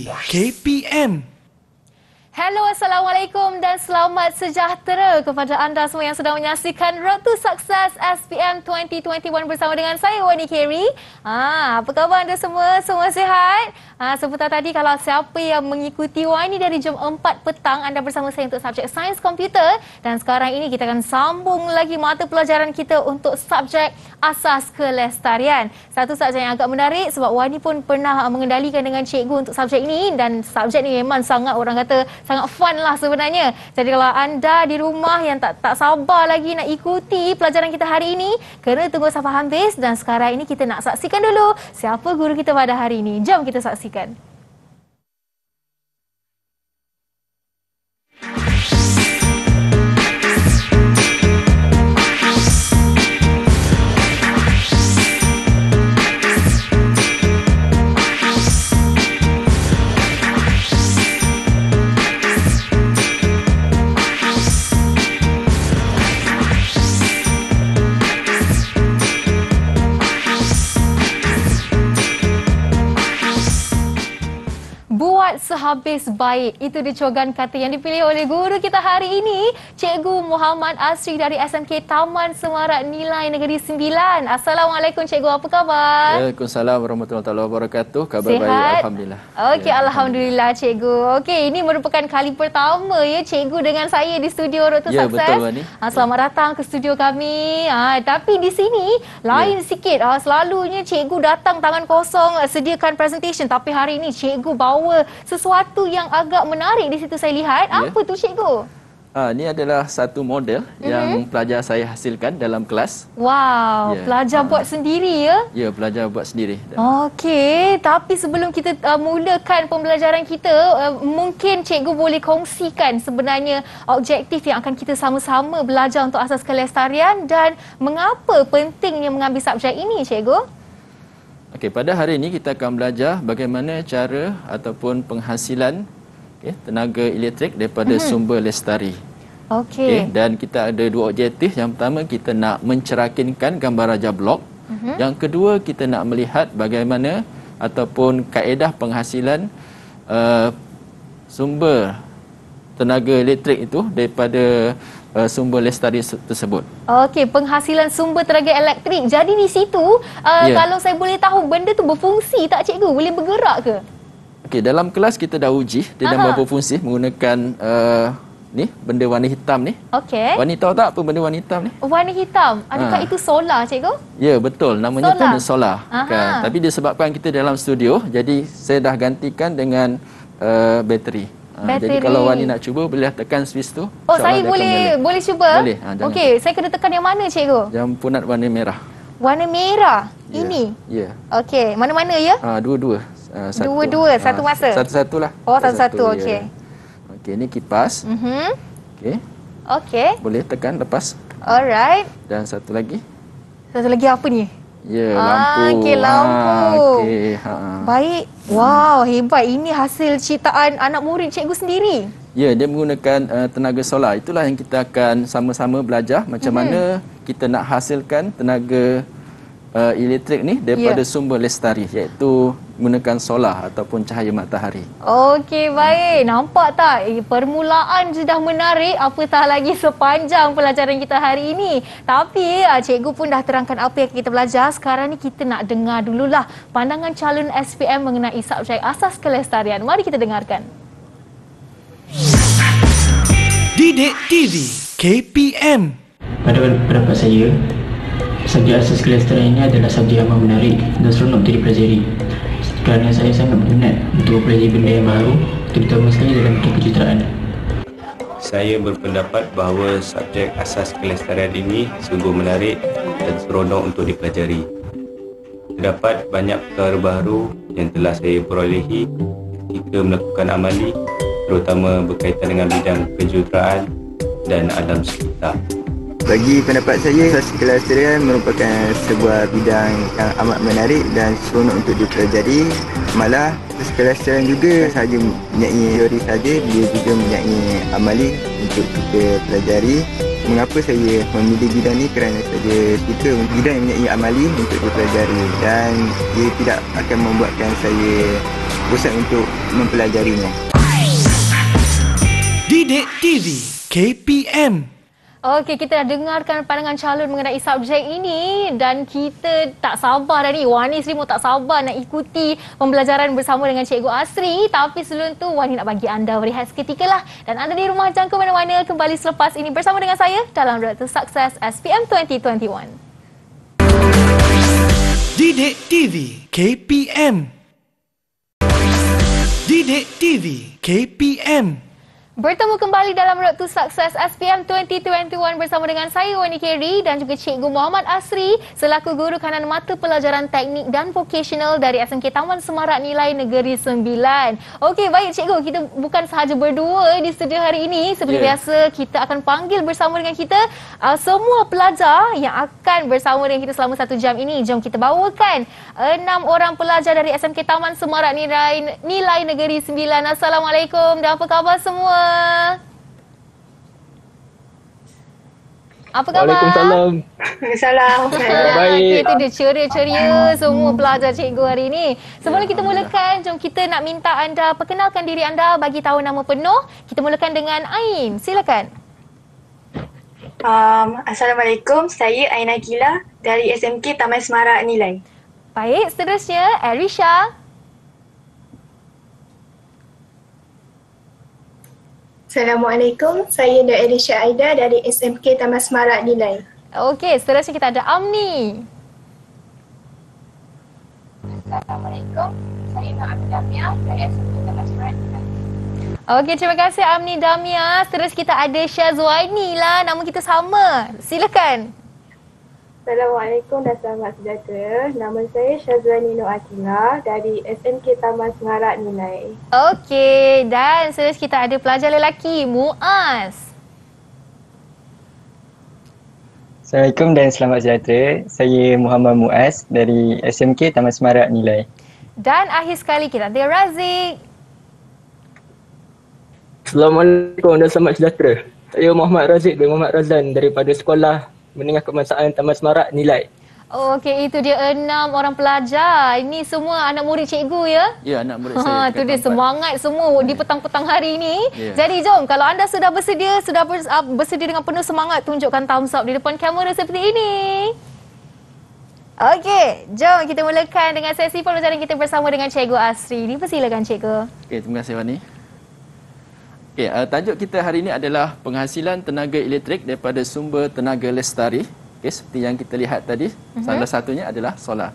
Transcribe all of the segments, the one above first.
KPM. Hello, Assalamualaikum dan selamat sejahtera kepada anda semua yang sedang menyaksikan Road to Success SPM 2021 bersama dengan saya, Wani Kerry. Ah, ha, apa khabar anda semua? Semua sihat? Ah, sebentar tadi, kalau siapa yang mengikuti Wani dari jam 4 petang, anda bersama saya untuk subjek Sains Komputer. Dan sekarang ini kita akan sambung lagi mata pelajaran kita untuk subjek Asas Kelestarian. Satu subjek yang agak menarik sebab Wani pun pernah mengendalikan dengan cikgu untuk subjek ini dan subjek ini memang sangat orang kata sangat fun lah sebenarnya. Jadi kalau anda di rumah yang tak tak sabar lagi nak ikuti pelajaran kita hari ini, kena tunggu sampai habis dan sekarang ini kita nak saksikan dulu siapa guru kita pada hari ini. Jom kita saksikan. Sehat sehabis baik. Itu dia cogan kata yang dipilih oleh guru kita hari ini, Cikgu Muhammad Asri dari SMK Taman Semarak Nilai Negeri Sembilan. Assalamualaikum Cikgu, apa khabar? Waalaikumsalam warahmatullahi wabarakatuh. Khabar Sehat? baik, Alhamdulillah. Okey, ya, Alhamdulillah Cikgu. Okey, ini merupakan kali pertama ya Cikgu dengan saya di studio Rotu ya, Sukses. Ya, betul Wani. Ha, selamat ya. datang ke studio kami. Ha, tapi di sini, lain ya. sikit. Ha, selalunya Cikgu datang tangan kosong sediakan presentation. Tapi hari ini Cikgu bawa sesuatu yang agak menarik di situ saya lihat. Yeah. Apa tu cikgu? Ha, ini adalah satu model mm-hmm. yang pelajar saya hasilkan dalam kelas. Wow, yeah. pelajar ha. buat sendiri ya? Ya, pelajar buat sendiri. Okey, tapi sebelum kita uh, mulakan pembelajaran kita, uh, mungkin cikgu boleh kongsikan sebenarnya objektif yang akan kita sama-sama belajar untuk asas kelestarian dan mengapa pentingnya mengambil subjek ini, cikgu? Okey, pada hari ini kita akan belajar bagaimana cara ataupun penghasilan okay, tenaga elektrik daripada hmm sumber lestari. Okey. Okay, dan kita ada dua objektif. Yang pertama kita nak mencerakinkan gambar raja blok. hmm Yang kedua kita nak melihat bagaimana ataupun kaedah penghasilan uh, sumber tenaga elektrik itu daripada uh, sumber lestari tersebut. Okey, penghasilan sumber tenaga elektrik. Jadi di situ uh, yeah. kalau saya boleh tahu benda tu berfungsi tak cikgu? Boleh bergerak ke? Okey, dalam kelas kita dah uji dia dah berapa fungsi menggunakan uh, ni benda warna hitam ni. Okey. Warna hitam tak apa benda warna hitam ni? Warna hitam. Ah. Adakah ha. itu solar cikgu? Ya, yeah, betul. Namanya solar. pun solar. Kan. Tapi disebabkan kita dalam studio, jadi saya dah gantikan dengan uh, bateri. Ah, Bateri. Jadi kalau Wani nak cuba boleh lah tekan switch tu. Oh, saya boleh boleh cuba? Boleh. Ha, Okey, saya kena tekan yang mana cikgu? Yang punat warna merah. Warna merah yeah. ini. Ya. Yeah. Okey, mana-mana ya? Ha, dua-dua. Uh, Dua-dua satu masa. Satu-satulah. Oh, satu-satu. Ya. Okey. Okey, ini kipas. Mhm. Uh Okey. Okey. Boleh tekan lepas. Alright. Dan satu lagi. Satu lagi apa ni? Ya, ah, lampu. Okey, ah, lampu. okay. ha. Baik. Wow, hebat. Ini hasil ciptaan anak murid cikgu sendiri. Ya, dia menggunakan uh, tenaga solar. Itulah yang kita akan sama-sama belajar macam hmm mana kita nak hasilkan tenaga uh, elektrik ni daripada ya. sumber lestari iaitu menggunakan solar ataupun cahaya matahari. Okey, baik. Nampak tak eh, permulaan sudah menarik apatah lagi sepanjang pelajaran kita hari ini. Tapi ah, cikgu pun dah terangkan apa yang kita belajar. Sekarang ni kita nak dengar dululah pandangan calon SPM mengenai subjek asas kelestarian. Mari kita dengarkan. Didik TV KPM Pada pendapat saya, Subjek asas kelas ini adalah subjek yang menarik dan seronok untuk dipelajari. Kerana saya sangat berminat untuk mempelajari benda yang baru, terutama sekali dalam bentuk kejuteraan. Saya berpendapat bahawa subjek asas kelestarian ini sungguh menarik dan seronok untuk dipelajari. Terdapat banyak perkara baru yang telah saya perolehi ketika melakukan amali terutama berkaitan dengan bidang kejuruteraan dan alam sekitar. Bagi pendapat saya, sosial kelasarian merupakan sebuah bidang yang amat menarik dan seronok untuk dipelajari. Malah, sosial kelasarian juga sahaja menyanyi teori saja, dia juga menyanyi amali untuk kita pelajari. Mengapa saya memilih bidang ini kerana saya suka bidang yang menyanyi amali untuk dipelajari dan dia tidak akan membuatkan saya bosan untuk mempelajarinya. Didik TV KPM Okey, kita dah dengarkan pandangan calon mengenai subjek ini dan kita tak sabar dah ni. Wani Sri pun tak sabar nak ikuti pembelajaran bersama dengan Cikgu Asri. Tapi sebelum tu, Wani nak bagi anda berehat seketika lah. Dan anda di rumah jangka mana-mana kembali selepas ini bersama dengan saya dalam Director Success SPM 2021. Didik TV KPM Didik TV KPM Bertemu kembali dalam Road to Success SPM 2021 bersama dengan saya Wani Kerry dan juga Cikgu Muhammad Asri selaku guru kanan mata pelajaran teknik dan vocational dari SMK Taman Semarak Nilai Negeri 9. Okey baik Cikgu kita bukan sahaja berdua di studio hari ini seperti yeah. biasa kita akan panggil bersama dengan kita uh, semua pelajar yang akan bersama dengan kita selama satu jam ini. Jom kita bawakan enam orang pelajar dari SMK Taman Semarak Nilai, Nilai Negeri 9. Assalamualaikum dan apa khabar semua? Apa khabar? Waalaikumsalam. Waalaikumsalam. Baik. Kita ada ceria-ceria ah. semua pelajar cikgu hari ini. Sebelum ya. kita mulakan, jom kita nak minta anda perkenalkan diri anda bagi tahu nama penuh. Kita mulakan dengan Ain. Silakan. Um, Assalamualaikum. Saya Ain Akila dari SMK Taman Semarak Nilai. Baik, seterusnya Arisha. Assalamualaikum, saya Nur Elisha Aida dari SMK Taman Semarak Nilai. Okey, seterusnya kita ada Amni. Assalamualaikum, saya Nur Amni Damia dari SMK Taman Semarak Nilai. Okey, terima kasih Amni Damia. Seterusnya kita ada Syazwaini lah, nama kita sama. Silakan. Assalamualaikum dan selamat sejahtera. Nama saya Syazwan Nino Akina dari SMK Taman Semarak Nilai. Okey, dan selepas kita ada pelajar lelaki, Muaz. Assalamualaikum dan selamat sejahtera. Saya Muhammad Muaz dari SMK Taman Semarak Nilai. Dan akhir sekali kita ada Razik. Assalamualaikum dan selamat sejahtera. Saya Muhammad Razik dan Muhammad Razan daripada Sekolah menengah kebangsaan Taman Semarak nilai. Oh, Okey, itu dia enam orang pelajar. Ini semua anak murid cikgu, ya? Ya, anak murid ha, saya. Ha, itu dia tempat. semangat semua di ya. petang-petang hari ini. Ya. Jadi, jom. Kalau anda sudah bersedia, sudah ah, bersedia dengan penuh semangat, tunjukkan thumbs up di depan kamera seperti ini. Okey, jom kita mulakan dengan sesi pembelajaran kita bersama dengan Cikgu Asri. Ini Dipersilakan, Cikgu. Okey, terima kasih, Wani. Okay, uh, eh, tajuk kita hari ini adalah penghasilan tenaga elektrik daripada sumber tenaga lestari. Okay, seperti yang kita lihat tadi, uh-huh. salah satunya adalah solar.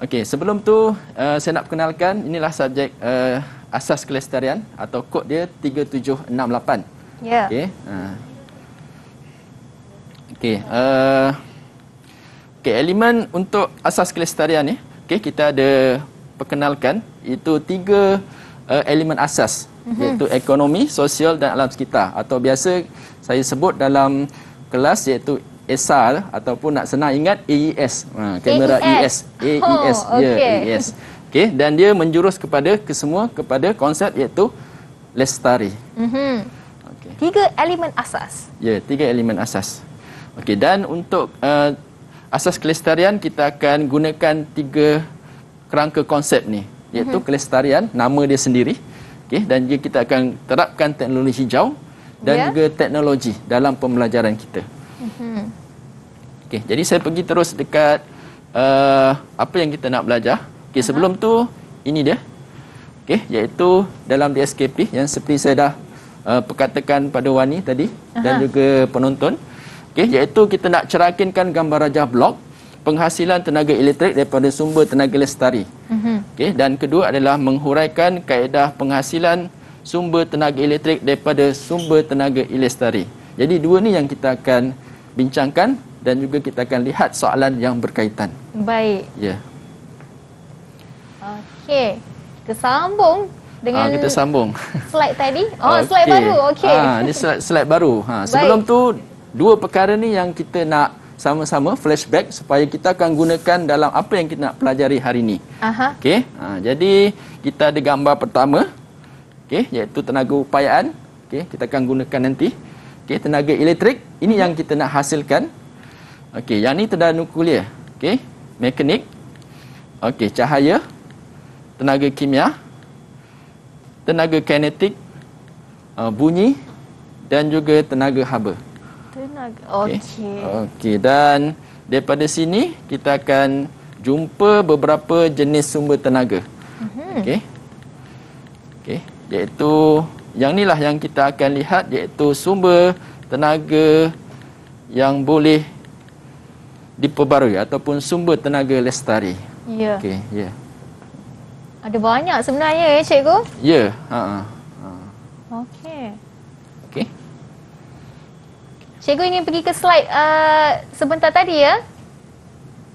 Okay, sebelum tu uh, saya nak perkenalkan inilah subjek uh, asas kelestarian atau kod dia 3768. Ya. Yeah. Okay, uh. okay, uh, okay, elemen untuk asas kelestarian ni, okay, kita ada perkenalkan itu tiga uh, elemen asas mm-hmm. iaitu ekonomi, sosial dan alam sekitar atau biasa saya sebut dalam kelas iaitu ESAL ataupun nak senang ingat AES. Ha, kamera AES. AES. E oh, ya, okay. AES. Okay, dan dia menjurus kepada kesemua kepada konsep iaitu lestari. Mm-hmm. Okay. Tiga elemen asas. Ya, yeah, tiga elemen asas. Okay, dan untuk uh, asas kelestarian kita akan gunakan tiga kerangka konsep ni iaitu mm-hmm. kelestarian nama dia sendiri okay? dan dia kita akan terapkan teknologi jauh dan yeah. juga teknologi dalam pembelajaran kita. Mm-hmm. Okay, jadi saya pergi terus dekat uh, apa yang kita nak belajar. Okay, uh-huh. sebelum tu ini dia. Okay, iaitu dalam DSKP yang seperti saya dah uh, perkatakan pada Wani tadi uh-huh. dan juga penonton. Okay, iaitu kita nak cerakinkan gambar rajah blok penghasilan tenaga elektrik daripada sumber tenaga lestari. Mm-hmm. Okay, dan kedua adalah menghuraikan kaedah penghasilan sumber tenaga elektrik daripada sumber tenaga lestari. Jadi dua ni yang kita akan bincangkan dan juga kita akan lihat soalan yang berkaitan. Baik. Ya. Yeah. Okey, kita sambung dengan ha, kita sambung. Slide tadi? Oh, okay. slide baru. Okey. Ha, ini slide, slide baru. Ha, sebelum Baik. tu dua perkara ni yang kita nak sama-sama flashback supaya kita akan gunakan dalam apa yang kita nak pelajari hari ini. Okey. Ha, jadi kita ada gambar pertama. Okey, iaitu tenaga upayaan. Okey, kita akan gunakan nanti. Okey, tenaga elektrik ini yang kita nak hasilkan. Okey, yang ni tenaga nuklear. Okey, mekanik. Okey, cahaya. Tenaga kimia. Tenaga kinetik. Uh, bunyi dan juga tenaga haba. Okey. Okey dan daripada sini kita akan jumpa beberapa jenis sumber tenaga. Mhm. Okey. Okey, iaitu yang inilah yang kita akan lihat iaitu sumber tenaga yang boleh diperbarui ataupun sumber tenaga lestari. Ya. Okey, ya. Yeah. Ada banyak sebenarnya ya cikgu? Ya, yeah. ha. uh Cikgu ingin pergi ke slide uh, sebentar tadi ya?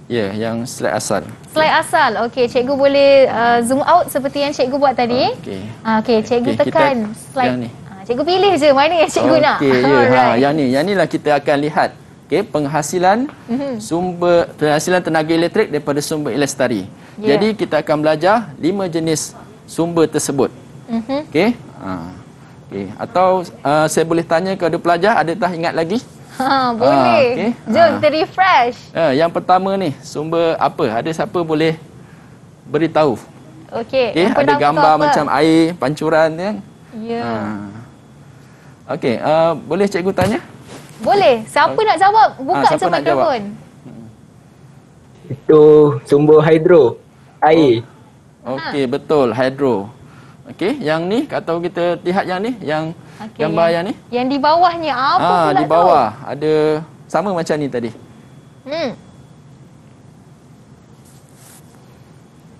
Ya, yeah, yang slide asal. Slide yeah. asal. Okey, cikgu boleh uh, zoom out seperti yang cikgu buat tadi. Okey. Ah, okey, cikgu okay, tekan slide. ni. Ah, cikgu pilih je mana yang cikgu okay, nak. Okey, yeah, ya. Ha, yang ni. Yang inilah kita akan lihat. Okey, penghasilan mm-hmm. sumber penghasilan tenaga elektrik daripada sumber elestari. Yeah. Jadi kita akan belajar lima jenis sumber tersebut. Mhm. Okey. Ah. Okay. Atau uh, saya boleh tanya kepada pelajar, ada tak ingat lagi? Ha, boleh. Uh, ah, okay. Jom ah. kita uh. refresh. Uh, yang pertama ni, sumber apa? Ada siapa boleh beritahu? Okey. Okay. Ada gambar macam air, pancuran kan? Ya. Yeah. Ya. Uh. Okey, uh, boleh cikgu tanya? Boleh. Siapa uh. nak jawab, buka uh, siapa nak Itu sumber hidro, air. Oh. Okey, ha. betul. Hidro. Okey, yang ni kata kita lihat yang ni, yang okay. gambar yang ni. Yang di bawahnya apa ha, pula Ah, di bawah tu? ada sama macam ni tadi. Hmm.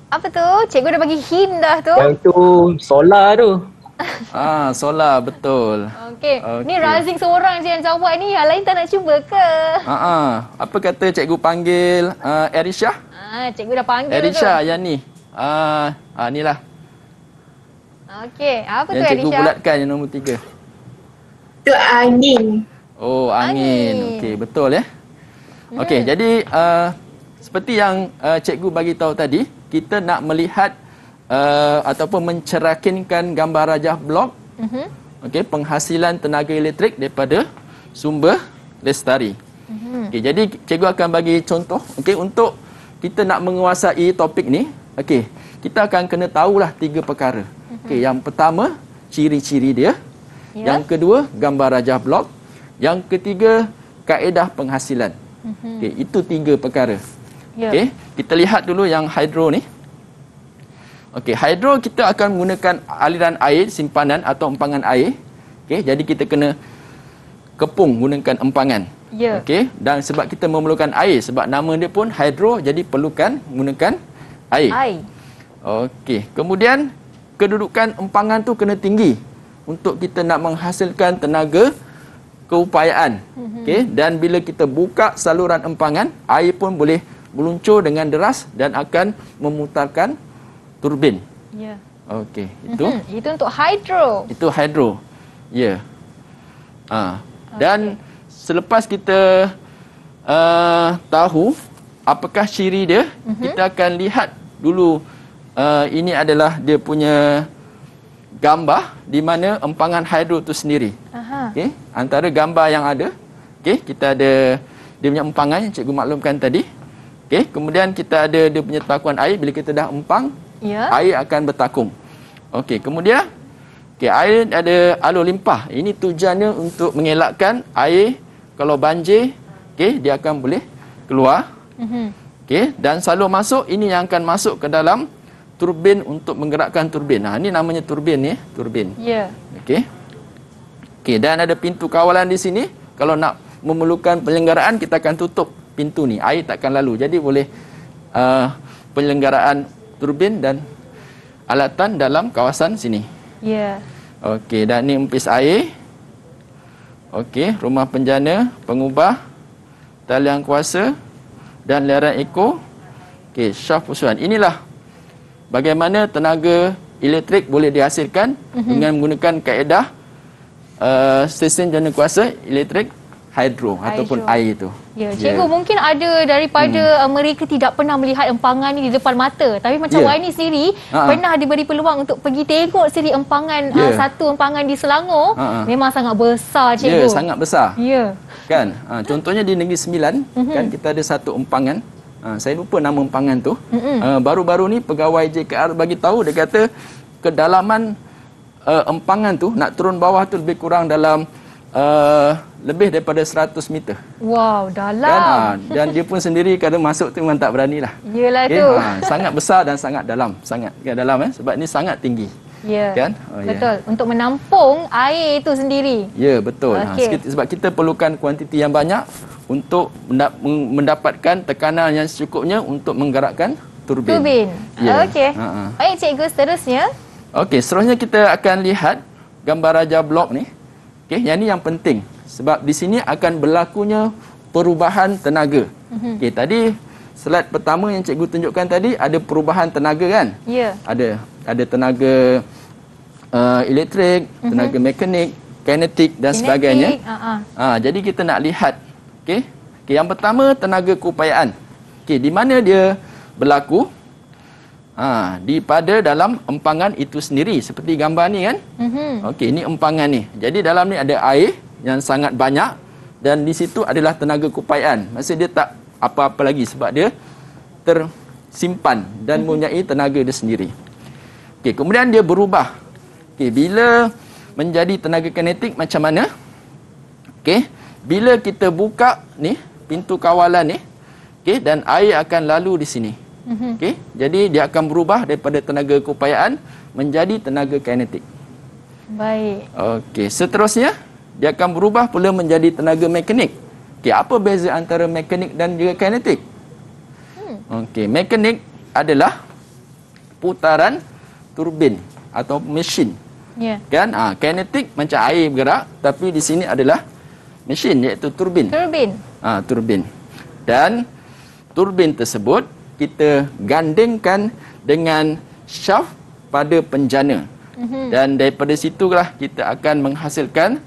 Apa tu? Cikgu dah bagi hint dah tu. Yang tu solar tu. ah, solar betul. Okey. Okay. Ni Razing seorang je yang jawab ni. Yang lain tak nak cuba ke? Ha ah. Apa kata cikgu panggil uh, Erisha? Ah, cikgu dah panggil Erisha, tu. Erisha yang ni. Ah, ah inilah. Okey, apa yang tu Yang cikgu bulatkan yang nombor tiga. Itu angin. Oh, angin. angin. Okey, betul ya. Okey, hmm. jadi uh, seperti yang uh, cikgu bagi tahu tadi, kita nak melihat uh, ataupun mencerakinkan gambar rajah blok. Mm-hmm. Okey, penghasilan tenaga elektrik daripada sumber lestari. Mm-hmm. Okey, jadi cikgu akan bagi contoh. Okey, untuk kita nak menguasai topik ni, okey kita akan kena tahulah tiga perkara. Okey, mm-hmm. yang pertama ciri-ciri dia. Yeah. Yang kedua gambar rajah blok. Yang ketiga kaedah penghasilan. Mm-hmm. Okey, itu tiga perkara. Yeah. Okey, kita lihat dulu yang hidro ni. Okey, hidro kita akan menggunakan aliran air simpanan atau empangan air. Okey, jadi kita kena kepung gunakan empangan. Yeah. Okey, dan sebab kita memerlukan air sebab nama dia pun hidro jadi perlukan menggunakan air. Air. Okey, kemudian kedudukan empangan tu kena tinggi untuk kita nak menghasilkan tenaga keupayaan. Mhm. Okey, dan bila kita buka saluran empangan, air pun boleh meluncur dengan deras dan akan memutarkan turbin. Ya. Yeah. Okey, itu. Mhm. itu untuk hidro. Itu hidro. Ya. Yeah. Ah. Okay. Dan selepas kita uh, tahu apakah ciri dia, uh-huh. kita akan lihat dulu Eh, ini adalah dia punya gambar di mana empangan hidro tu sendiri. Okey, antara gambar yang ada, okey, kita ada dia punya empangan yang cikgu maklumkan tadi. Okey, kemudian kita ada dia punya takuan air bila kita dah empang, yeah. air akan bertakung. Okey, kemudian okey, air ada alur limpah. Ini tujuannya untuk mengelakkan air kalau banjir, okey, dia akan boleh keluar. Mm-hmm. Okey, dan salur masuk ini yang akan masuk ke dalam turbin untuk menggerakkan turbin. Nah, ha, ini namanya turbin ni, turbin. Ya. Yeah. Okey. Okey, dan ada pintu kawalan di sini. Kalau nak memerlukan penyelenggaraan, kita akan tutup pintu ni. Air takkan lalu. Jadi boleh uh, penyelenggaraan turbin dan alatan dalam kawasan sini. Ya. Yeah. Okey, dan ni empis air. Okey, rumah penjana, pengubah, talian kuasa dan liaran ekor. Okey, syaf pusuan. Inilah bagaimana tenaga elektrik boleh dihasilkan mm-hmm. dengan menggunakan kaedah uh, sistem jana kuasa elektrik hidro, hidro. ataupun air itu. Ya, yeah. cikgu mungkin ada daripada hmm. mereka tidak pernah melihat empangan ini di depan mata. Tapi macam yeah. Waini sendiri uh-huh. pernah diberi peluang untuk pergi tengok sendiri empangan ha, yeah. uh, satu empangan di Selangor. Uh-huh. Memang sangat besar ya, cikgu. Ya, yeah, sangat besar. Ya. Yeah. Kan? Uh, contohnya di Negeri Sembilan uh-huh. kan kita ada satu empangan. Ha, saya lupa nama empangan tu. Ah, baru-baru uh, ni pegawai JKR bagi tahu dia kata kedalaman uh, empangan tu nak turun bawah tu lebih kurang dalam uh, lebih daripada 100 meter. Wow, dalam. Dan, uh, dan dia pun sendiri kadang masuk tu memang tak beranilah. Yelah okay, tu. Uh, sangat besar dan sangat dalam. Sangat dalam eh, sebab ni sangat tinggi. Ya. ya. Kan? Oh, ya. betul. Untuk menampung air itu sendiri. Ya, betul. Okay. Ha, sebab kita perlukan kuantiti yang banyak untuk mendapatkan tekanan yang secukupnya untuk menggerakkan turbin. Turbin. Ya. Okey. Ha, ha. Baik, cikgu seterusnya. Okey, seterusnya kita akan lihat gambar raja blok ni. Okey, yang ini yang penting sebab di sini akan berlakunya perubahan tenaga. Mhm. Okey, tadi slide pertama yang cikgu tunjukkan tadi ada perubahan tenaga kan? Ya. Yeah. Ada ada tenaga uh, elektrik, uh-huh. tenaga mekanik, kinetik dan kinetik. sebagainya. Uh-huh. Ha, jadi kita nak lihat okey. Okey yang pertama tenaga keupayaan. Okey di mana dia berlaku? Ha, di pada dalam empangan itu sendiri seperti gambar ni kan? Uh-huh. Okey ini empangan ni. Jadi dalam ni ada air yang sangat banyak dan di situ adalah tenaga keupayaan. Maksud dia tak apa-apa lagi sebab dia tersimpan dan mhm. mempunyai tenaga dia sendiri. Okey, kemudian dia berubah. Okey, bila menjadi tenaga kinetik macam mana? Okey, bila kita buka ni pintu kawalan ni, okey dan air akan lalu di sini. Mhm. Okey, jadi dia akan berubah daripada tenaga keupayaan menjadi tenaga kinetik. Baik. Okey, seterusnya dia akan berubah pula menjadi tenaga mekanik. Okey, apa beza antara mekanik dan juga kinetik? Hmm. Okey, mekanik adalah putaran turbin atau mesin. Ya. Yeah. Kan? Ah, ha, kinetik macam air bergerak, tapi di sini adalah mesin iaitu turbin. Turbin. Ah, ha, turbin. Dan turbin tersebut kita gandingkan dengan shaft pada penjana. Mm-hmm. Dan daripada situlah kita akan menghasilkan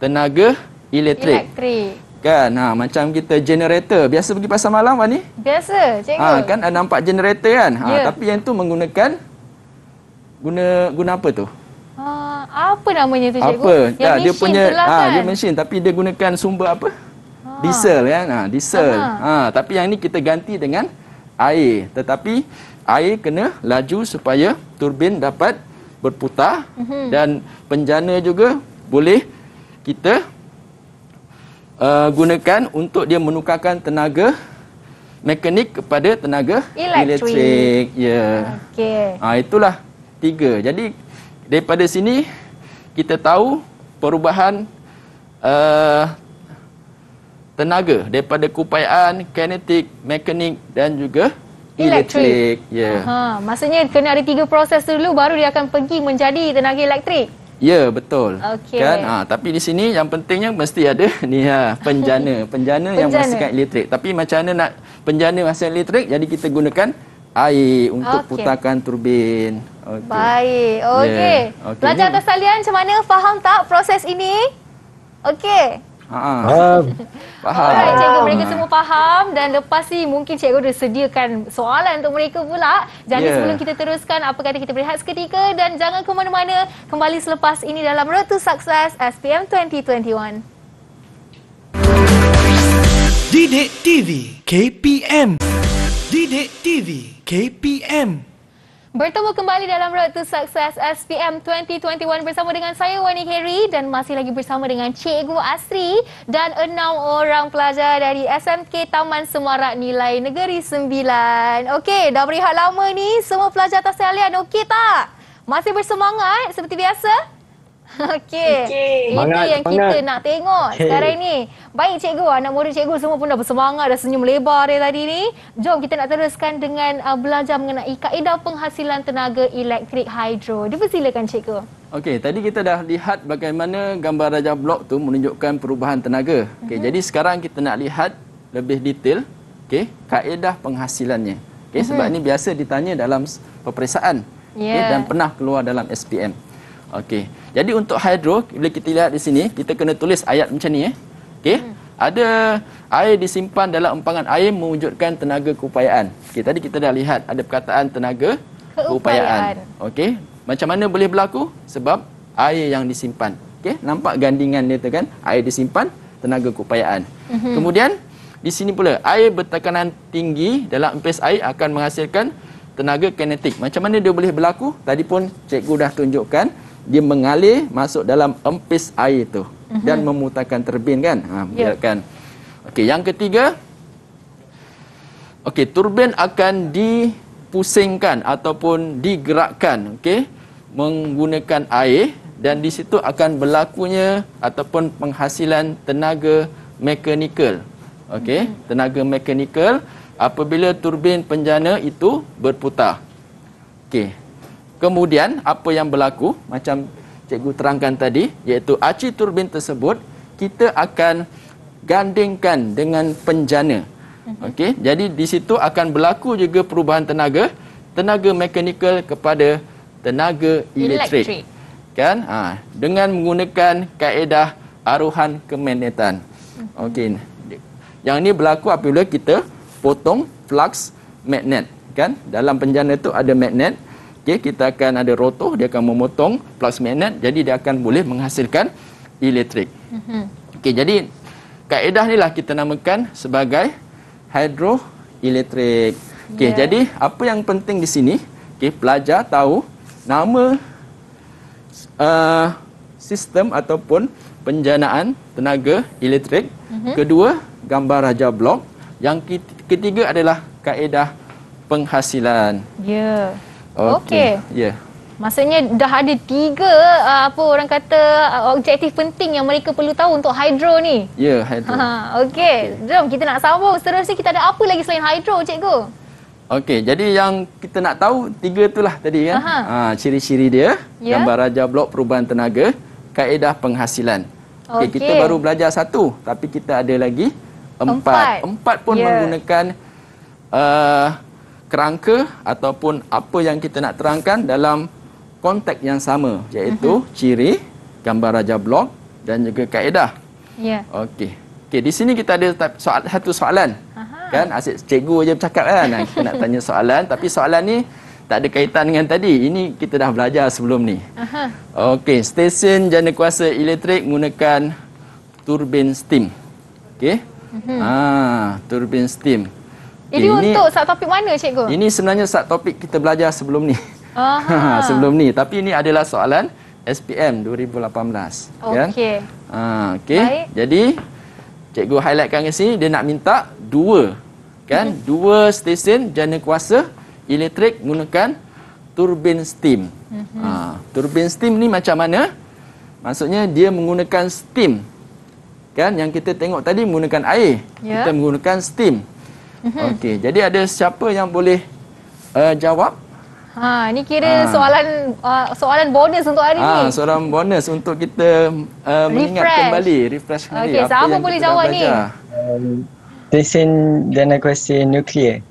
tenaga elektrik. elektrik. Kan? Ha, macam kita generator. Biasa pergi pasar malam, Fani? Biasa, cikgu. Ha, kan ada nampak generator kan? Ha, yeah. Tapi yang tu menggunakan... Guna guna apa tu? Ha, apa namanya tu, cikgu? Apa? Yang ha, mesin dia punya, tu lah, ha, Dia mesin, tapi dia gunakan sumber apa? Ha. Diesel, kan? Ha, diesel. Ha, tapi yang ni kita ganti dengan air. Tetapi air kena laju supaya turbin dapat berputar. Mm -hmm. Dan penjana juga boleh kita uh, gunakan untuk dia menukarkan tenaga mekanik kepada tenaga elektrik. Ya. Yeah. Okey. Ah uh, itulah tiga. Jadi daripada sini kita tahu perubahan uh, tenaga daripada kupaian kinetik, mekanik dan juga elektrik. Ya. Yeah. Ha, maksudnya kena ada tiga proses dulu baru dia akan pergi menjadi tenaga elektrik. Ya, betul. Okay. Kan? Ha, tapi di sini yang pentingnya mesti ada ni ha, penjana. Penjana yang menghasilkan elektrik. Tapi macam mana nak penjana menghasilkan elektrik? Jadi kita gunakan air untuk okay. putarkan turbin. Okay. Baik. Okey. Yeah. Okay. Belajar atas talian macam mana? Faham tak proses ini? Okey. Ah. Faham. faham. Alright, cikgu mereka semua faham dan lepas ni mungkin cikgu dah sediakan soalan untuk mereka pula. Jadi yeah. sebelum kita teruskan, apa kata kita berehat seketika dan jangan ke mana-mana. Kembali selepas ini dalam Road to Success SPM 2021. Didik TV KPM Didik TV KPM Bertemu kembali dalam Road to Success SPM 2021 bersama dengan saya Wani Kerry dan masih lagi bersama dengan Cikgu Asri dan enam orang pelajar dari SMK Taman Semarak Nilai Negeri sembilan. Okey, dah berehat lama ni semua pelajar atas talian okey tak? Masih bersemangat seperti biasa? Okey. Okay. Itu yang semangat. kita nak tengok okay. sekarang ni. Baik cikgu, anak ah, murid cikgu semua pun dah bersemangat, dah senyum lebar dari tadi ni. Jom kita nak teruskan dengan uh, belajar mengenai kaedah penghasilan tenaga elektrik hidro. Dipersilakan cikgu. Okey, tadi kita dah lihat bagaimana gambar raja blok tu menunjukkan perubahan tenaga. Okey, uh-huh. jadi sekarang kita nak lihat lebih detail okey, kaedah penghasilannya. Okey, uh-huh. sebab mhm. ni biasa ditanya dalam peperiksaan. Yeah. Okay, dan pernah keluar dalam SPM. Okey. Jadi untuk hidro bila kita lihat di sini, kita kena tulis ayat macam ni eh. Okey. Hmm. Ada air disimpan dalam empangan air mewujudkan tenaga keupayaan. Okey, tadi kita dah lihat ada perkataan tenaga keupayaan. Okey. Macam mana boleh berlaku? Sebab air yang disimpan. Okey, nampak gandingan dia tu kan? Air disimpan, tenaga keupayaan. Hmm. Kemudian di sini pula, air bertekanan tinggi dalam empis air akan menghasilkan tenaga kinetik. Macam mana dia boleh berlaku? Tadi pun cikgu dah tunjukkan dia mengalir masuk dalam empis air tu mm-hmm. dan memutarkan turbin kan ha ya. biarkan okey yang ketiga okey turbin akan dipusingkan ataupun digerakkan okey menggunakan air dan di situ akan berlakunya ataupun penghasilan tenaga mekanikal okey mm-hmm. tenaga mekanikal apabila turbin penjana itu berputar okey Kemudian apa yang berlaku macam cikgu terangkan tadi iaitu aci turbin tersebut kita akan gandingkan dengan penjana. Mhm. okay. jadi di situ akan berlaku juga perubahan tenaga tenaga mekanikal kepada tenaga elektrik. Kan? Ha, dengan menggunakan kaedah aruhan kemagnetan. Mhm. Okey. Yang ini berlaku apabila kita potong flux magnet, kan? Dalam penjana tu ada magnet okey kita akan ada rotor dia akan memotong plus magnet jadi dia akan boleh menghasilkan elektrik mm-hmm. okey jadi kaedah ni lah kita namakan sebagai hidroelektrik okey yeah. jadi apa yang penting di sini Okay, pelajar tahu nama uh, sistem ataupun penjanaan tenaga elektrik mm-hmm. kedua gambar raja blok yang ketiga adalah kaedah penghasilan ya yeah. Okey. Okay. Yeah. Maksudnya dah ada tiga uh, apa orang kata uh, objektif penting yang mereka perlu tahu untuk hydro ni. Ya, yeah, hydro. Ha, okey. Okay. Jom kita nak sambung. Seterusnya kita ada apa lagi selain hydro, cikgu? Okey, jadi yang kita nak tahu tiga itulah tadi kan. Ha, ciri-ciri dia, yeah. gambar raja blok perubahan tenaga, kaedah penghasilan. Okey, okay. kita baru belajar satu, tapi kita ada lagi empat. Empat, empat pun yeah. menggunakan uh, kerangka ataupun apa yang kita nak terangkan dalam konteks yang sama iaitu uh-huh. ciri gambar raja blog dan juga kaedah. Ya. Yeah. Okey. Okey, di sini kita ada soal, satu soalan. Aha. Kan asyik cikgu aja bercakap kan. kita nak tanya soalan tapi soalan ni tak ada kaitan dengan tadi. Ini kita dah belajar sebelum ni. Aha. Okey, stesen jana kuasa elektrik menggunakan turbin steam. Okey. Uh-huh. Ah, turbin steam. Ini okay, untuk ini, subtopik mana cikgu? Ini sebenarnya topik kita belajar sebelum ni. sebelum ni. Tapi ini adalah soalan SPM 2018. Ya? Okey. Ha, okey. Kan? okay. Jadi cikgu highlightkan kat sini dia nak minta dua kan? Hmm. Dua stesen jana kuasa elektrik menggunakan turbin steam. Hmm. Ha, turbin steam ni macam mana? Maksudnya dia menggunakan steam. Kan yang kita tengok tadi menggunakan air. Yeah. Kita menggunakan steam mm Okey, jadi ada siapa yang boleh uh, jawab? Ha, ni kira ha. soalan uh, soalan bonus untuk hari ha, ni. Ah, soalan bonus untuk kita uh, mengingat kembali, refresh kembali. Okey, siapa boleh jawab ni? Tension jana kuasa nuklear.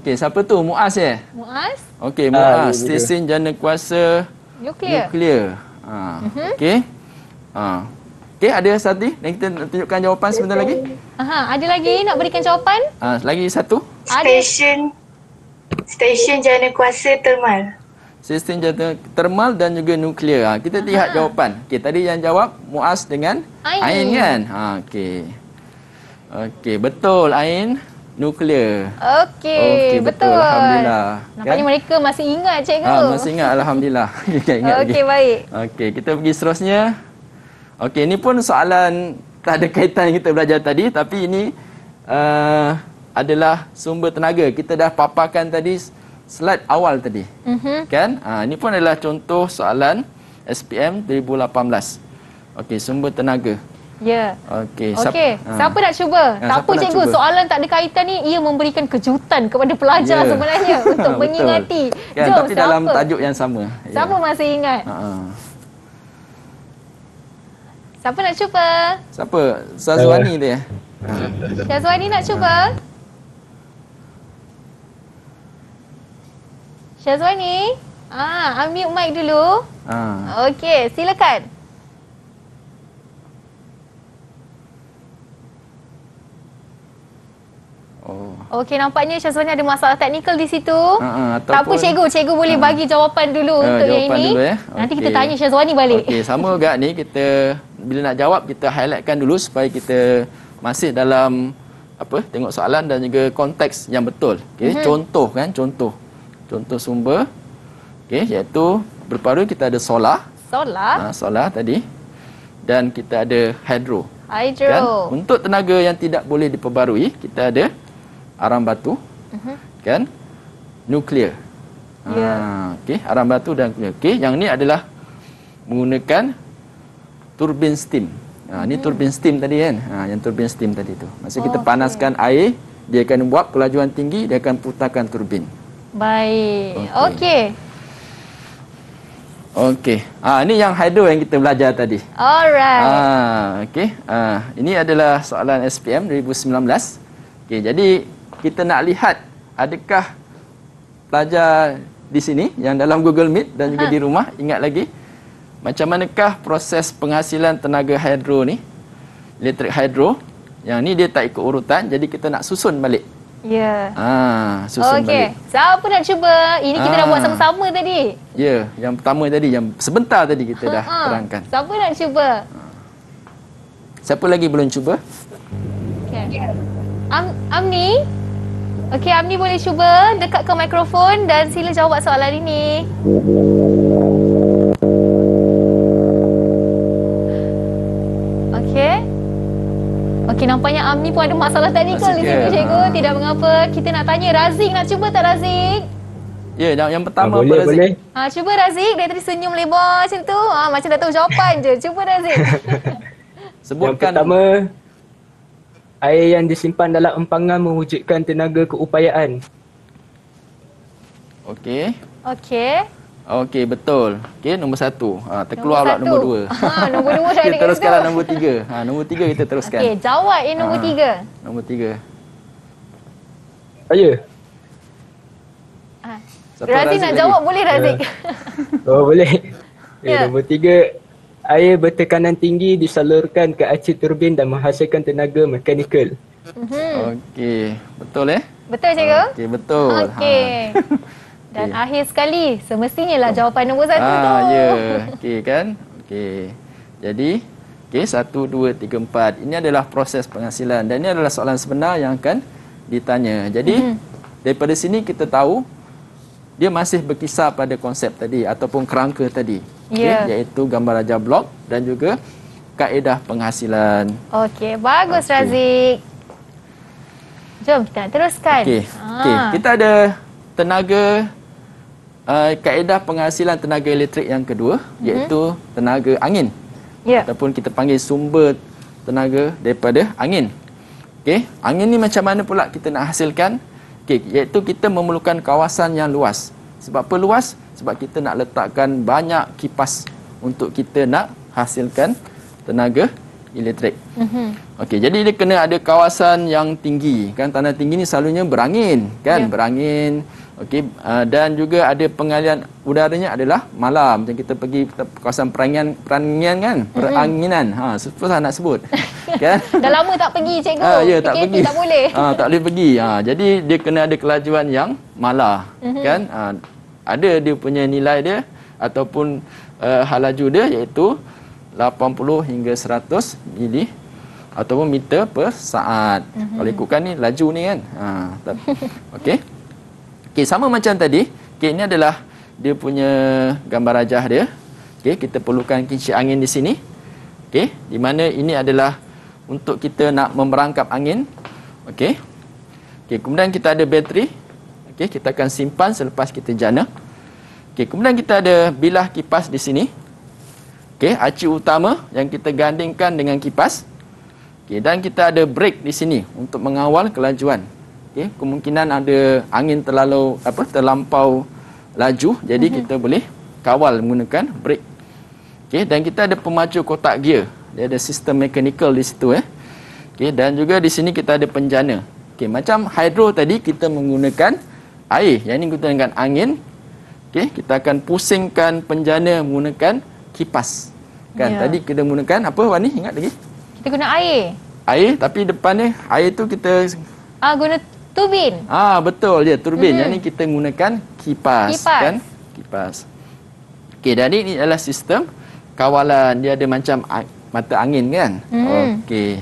Okey, siapa tu? Muaz ya? Eh? Muaz? Okey, Muaz. Tension jana kuasa nuklear. Nuklear. Ah, ha, mm okey. Ah. Ha. Okey, ada Santi dan kita nak tunjukkan jawapan sebentar lagi. Aha, ada lagi nak berikan jawapan? Ah, uh, lagi satu. Station Station jana kuasa termal. Sistem jana termal dan juga nuklear. Ha, kita Aha. lihat jawapan. Okey, tadi yang jawab Muas dengan Ain, Ain kan? Ha, okey. Okey, betul Ain nuklear. Okey, okay, betul. betul. Alhamdulillah. Nampaknya kan? mereka masih ingat cikgu. Ha, masih ingat alhamdulillah. okey, okay, baik. Okey, kita pergi seterusnya. Okey, ini pun soalan tak ada kaitan yang kita belajar tadi tapi ini uh, adalah sumber tenaga. Kita dah paparkan tadi slide awal tadi. Mm-hmm. Kan? Uh, ini pun adalah contoh soalan SPM 2018. Okey, sumber tenaga. Ya. Yeah. Okey. Siap, okay. Ha. Siapa nak cuba? Ha, tak apa cikgu, cuba. soalan tak ada kaitan ni ia memberikan kejutan kepada pelajar yeah. sebenarnya untuk mengingati. Kan, Jom, tapi siapa? dalam tajuk yang sama. Siapa ya. yeah. masih ingat? Ha. ha. Siapa nak cuba? Siapa? Sazwani dia. Sazwani nak cuba? Sazwani? Ah, ambil mic dulu. Ah. Okey, silakan. Oh. Okey, nampaknya Syazwani ada masalah teknikal di situ. Uh, uh, tak apa cikgu, cikgu boleh uh, bagi jawapan dulu uh, untuk jawapan yang ini. Dulu, eh? Nanti kita tanya Syazwani balik. Okey, sama juga ni kita bila nak jawab kita highlightkan dulu supaya kita masih dalam apa tengok soalan dan juga konteks yang betul. Okey, mm-hmm. contoh kan, contoh. Contoh sumber. Okey, iaitu berparu kita ada solar. Solar. Ha, solar tadi. Dan kita ada hydro. Hydro Kan? Untuk tenaga yang tidak boleh diperbarui, kita ada arang batu. Mm-hmm. Kan? Nuklear. Ha, ya. Yeah. Ha, okey, arang batu dan nuklear. Okey, yang ni adalah menggunakan turbin steam. Ha, ini hmm. turbin steam tadi kan? Ha, yang turbin steam tadi tu. Maksudnya oh, kita panaskan okay. air, dia akan buat kelajuan tinggi, dia akan putarkan turbin. Baik. Okey. Okey. Okay. Ha, ini yang hydro yang kita belajar tadi. Alright. Ha, Okey. Ha, ini adalah soalan SPM 2019. Okey, jadi kita nak lihat adakah pelajar di sini yang dalam Google Meet dan juga ha. di rumah ingat lagi macam manakah proses penghasilan tenaga hidro ni elektrik hidro yang ni dia tak ikut urutan jadi kita nak susun balik ya yeah. ha susun okay. balik siapa nak cuba ini ha. kita dah buat ah. sama-sama tadi ya yeah, yang pertama tadi yang sebentar tadi kita dah terangkan siapa nak cuba ah. siapa lagi belum cuba okay. am amni okey amni boleh cuba dekatkan mikrofon dan sila jawab soalan ini mm nampaknya Amni pun ada masalah teknikal di sini cikgu. Ha. Tidak mengapa. Kita nak tanya Razik nak cuba tak Razik? Ya, yang, yang pertama ha, boleh, Razik? Ha, ah, cuba Razik. Dia tadi senyum lebar macam tu. Ha, macam tak tahu jawapan je. Cuba Razik. Sebutkan. Yang pertama, air yang disimpan dalam empangan mewujudkan tenaga keupayaan. Okey. Okey. Okey, betul. Okey, nombor satu. Ha, terkeluar pula nombor dua. Ha, nombor dua saya kita teruskan lah nombor tiga. Ha, nombor tiga kita teruskan. Okey, jawab eh nombor ha, tiga. Nombor tiga. Saya. Ha. Razik, Razik nak lagi? jawab boleh ya. Razik? Uh, oh, boleh. Okay, yeah. Nombor tiga. Air bertekanan tinggi disalurkan ke aci turbin dan menghasilkan tenaga mekanikal. Mm-hmm. Okey, betul eh? Betul cikgu? Okey, betul. Okey. Ha. Dan okay. akhir sekali, semestinya lah oh. jawapan nombor satu ah, tu. Ya, yeah. okey kan? Okey. Jadi, okey, satu, dua, tiga, empat. Ini adalah proses penghasilan. Dan ini adalah soalan sebenar yang akan ditanya. Jadi, hmm. daripada sini kita tahu, dia masih berkisar pada konsep tadi ataupun kerangka tadi. Okay? Yeah. Iaitu gambar raja blok dan juga kaedah penghasilan. Okey, bagus okay. Razik. Jom kita teruskan. Okey, ah. okay. kita ada tenaga uh, kaedah penghasilan tenaga elektrik yang kedua mm-hmm. iaitu tenaga angin. Yeah. Ataupun kita panggil sumber tenaga daripada angin. Okey, angin ni macam mana pula kita nak hasilkan? Okey, iaitu kita memerlukan kawasan yang luas. Sebab apa luas? Sebab kita nak letakkan banyak kipas untuk kita nak hasilkan tenaga elektrik. Mm-hmm. Okey, jadi dia kena ada kawasan yang tinggi. Kan tanah tinggi ni selalunya berangin, kan? Yeah. Berangin. Okey, uh, dan juga ada pengalian udaranya adalah malam. Macam kita pergi kawasan perangian, perangian kan? Peranginan. Ha, susah nak sebut. kan? Dah lama tak pergi, cikgu. Ha, ya, tak pergi. Tak boleh. Ha, tak boleh pergi. Ha, jadi, dia kena ada kelajuan yang malah. Mm-hmm. Kan? Ha, ada dia punya nilai dia ataupun uh, halaju dia iaitu 80 hingga 100 mili ataupun meter per saat. Mm-hmm. Kalau ikutkan ni, laju ni kan? Ha, Okey. Okey, sama macam tadi. Okey, ini adalah dia punya gambar rajah dia. Okey, kita perlukan kincir angin di sini. Okey, di mana ini adalah untuk kita nak memerangkap angin. Okey. Okey, kemudian kita ada bateri. Okey, kita akan simpan selepas kita jana. Okey, kemudian kita ada bilah kipas di sini. Okey, aci utama yang kita gandingkan dengan kipas. Okey, dan kita ada brake di sini untuk mengawal kelajuan okey kemungkinan ada angin terlalu apa terlampau laju jadi mm-hmm. kita boleh kawal menggunakan brake okey dan kita ada pemacu kotak gear dia ada sistem mechanical di situ eh okey dan juga di sini kita ada penjana okey macam hydro tadi kita menggunakan air yang ini kita menggunakan angin okey kita akan pusingkan penjana menggunakan kipas kan yeah. tadi kita gunakan apa Wan ni ingat lagi kita guna air air tapi depannya air tu kita ah uh, guna turbin. Ah betul dia turbin. Hmm. Yang ni kita gunakan kipas, kipas. kan? Kipas. Okey, dan ini adalah sistem kawalan. Dia ada macam mata angin kan? Hmm. Okey.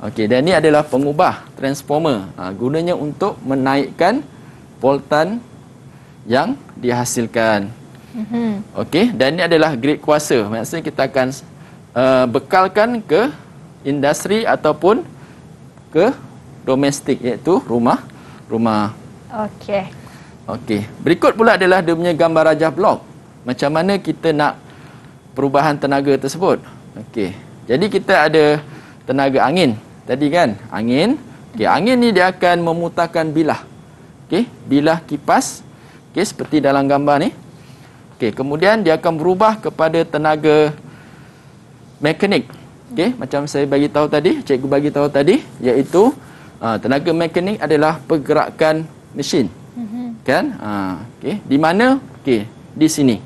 Okey, dan ini adalah pengubah transformer. Ha, gunanya untuk menaikkan voltan yang dihasilkan. mm Okey, dan ini adalah grid kuasa. Maksudnya kita akan uh, bekalkan ke industri ataupun ke domestik iaitu rumah rumah. Okey. Okey. Berikut pula adalah dia punya gambar rajah blok. Macam mana kita nak perubahan tenaga tersebut? Okey. Jadi kita ada tenaga angin. Tadi kan angin. Okey, angin ni dia akan memutarkan bilah. Okey, bilah kipas. Okey, seperti dalam gambar ni. Okey, kemudian dia akan berubah kepada tenaga mekanik. Okey, macam saya bagi tahu tadi, cikgu bagi tahu tadi iaitu Ha, tenaga mekanik adalah pergerakan mesin. Mm-hmm. Kan? Ha, okay. Di mana? Okay. Di sini.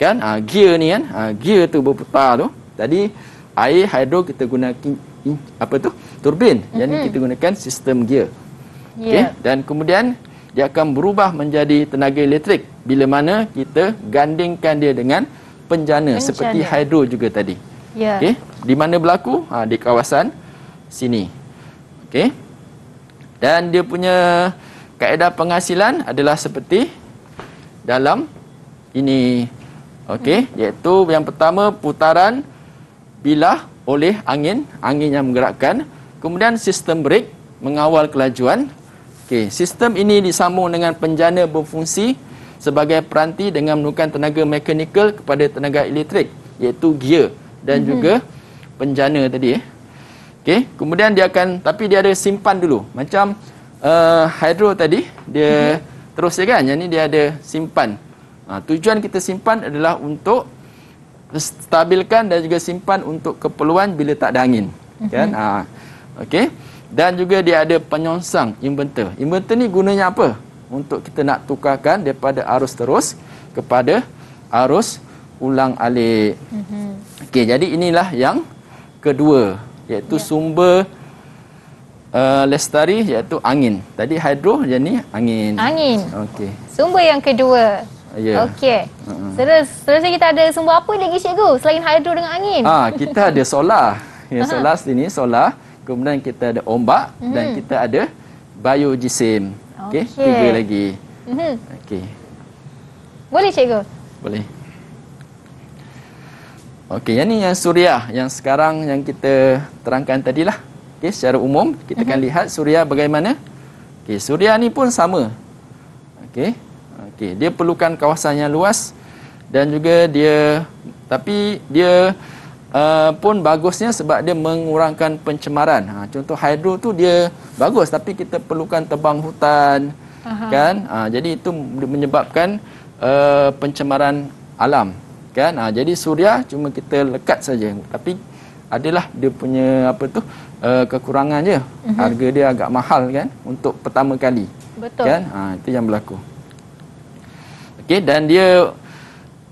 Kan? Ha, gear ni kan? Ha, gear tu berputar tu. Tadi air hidro kita guna apa tu? Turbin. Mm-hmm. Yang ni mhm. kita gunakan sistem gear. Yeah. Okay. Ya. Dan kemudian dia akan berubah menjadi tenaga elektrik bila mana kita gandingkan dia dengan penjana, penjana. seperti hidro juga tadi. Yeah. Okay. Di mana berlaku? Ha, di kawasan sini. Okay dan dia punya kaedah penghasilan adalah seperti dalam ini okey hmm. iaitu yang pertama putaran bilah oleh angin angin yang menggerakkan kemudian sistem brake mengawal kelajuan okey sistem ini disambung dengan penjana berfungsi sebagai peranti dengan menukar tenaga mekanikal kepada tenaga elektrik iaitu gear dan hmm. juga penjana tadi eh Okey, kemudian dia akan tapi dia ada simpan dulu. Macam uh, hydro tadi, dia mm -hmm. terus dia kan. Yang ni dia ada simpan. Ha, tujuan kita simpan adalah untuk stabilkan dan juga simpan untuk keperluan bila tak ada angin. Mm -hmm. Kan? Ha. Okey. Dan juga dia ada penyongsang inverter. Inverter ni gunanya apa? Untuk kita nak tukarkan daripada arus terus kepada arus ulang-alik. Mm -hmm. Okey, jadi inilah yang kedua iaitu ya. sumber uh, lestari iaitu angin. Tadi hidro jadi angin. Angin. Okey. Sumber yang kedua. Ya. Yeah. Okey. Uh-huh. Terus terus kita ada sumber apa lagi cikgu selain hidro dengan angin? Ah, ha, kita ada solar. Ya, solar sini solar. Kemudian kita ada ombak uh-huh. dan mm-hmm. kita ada biojisim. Okey, okay. tiga lagi. Uh-huh. Okey. Boleh cikgu? Boleh. Okey, yang ni yang suria yang sekarang yang kita terangkan tadilah. Okey, secara umum kita uh-huh. akan mhm. lihat suria bagaimana. Okey, suria ni pun sama. Okey. Okey, dia perlukan kawasan yang luas dan juga dia tapi dia uh, pun bagusnya sebab dia mengurangkan pencemaran. Ha, contoh hidro tu dia bagus tapi kita perlukan tebang hutan. Uh-huh. Kan? Ha, jadi itu menyebabkan uh, pencemaran alam kan ha, jadi suria cuma kita lekat saja tapi adalah dia punya apa tu uh, kekurangan je uh-huh. harga dia agak mahal kan untuk pertama kali betul kan ha, itu yang berlaku okey dan dia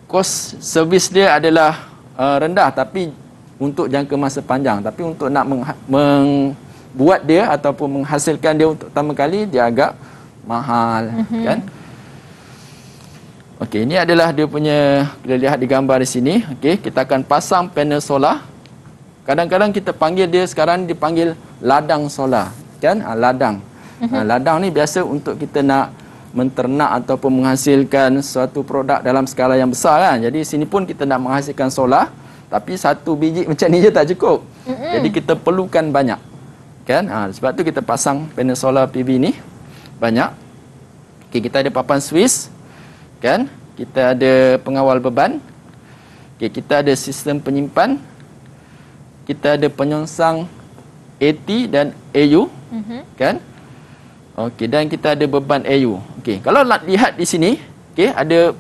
kos servis dia adalah uh, rendah tapi untuk jangka masa panjang tapi untuk nak membuat meng- dia ataupun menghasilkan dia untuk pertama kali dia agak mahal uh-huh. kan Okey, ini adalah dia punya kita lihat di gambar di sini. Okey, kita akan pasang panel solar. Kadang-kadang kita panggil dia sekarang dipanggil ladang solar, kan? Ha, ladang. Ha, ladang ni biasa untuk kita nak menternak ataupun menghasilkan suatu produk dalam skala yang besar kan. Jadi sini pun kita nak menghasilkan solar, tapi satu biji macam ni je tak cukup. Mhm. Jadi kita perlukan banyak. Kan? Ha, sebab tu kita pasang panel solar PV ni banyak. Okey, kita ada papan Swiss kan kita ada pengawal beban okay, kita ada sistem penyimpan kita ada penyongsang AT dan AU mm -hmm. kan okey dan kita ada beban AU okey kalau nak lihat di sini okey ada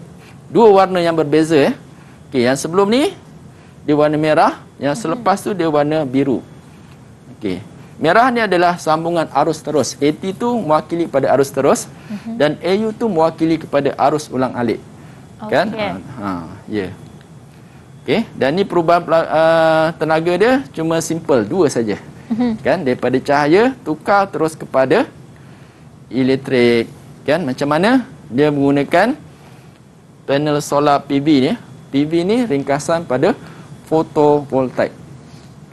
dua warna yang berbeza eh okey yang sebelum ni dia warna merah yang selepas mhm. tu dia warna biru okey Merah ni adalah sambungan arus terus. AT tu mewakili kepada arus terus mm -hmm. dan AU tu mewakili kepada arus ulang alik. Okay. Kan? Ha, ha, ya. Yeah. Okey, dan ni perubahan uh, tenaga dia cuma simple dua saja. Mm -hmm. Kan? Daripada cahaya tukar terus kepada elektrik. Kan? Macam mana? Dia menggunakan panel solar PV ni. PV ni ringkasan pada fotovoltaik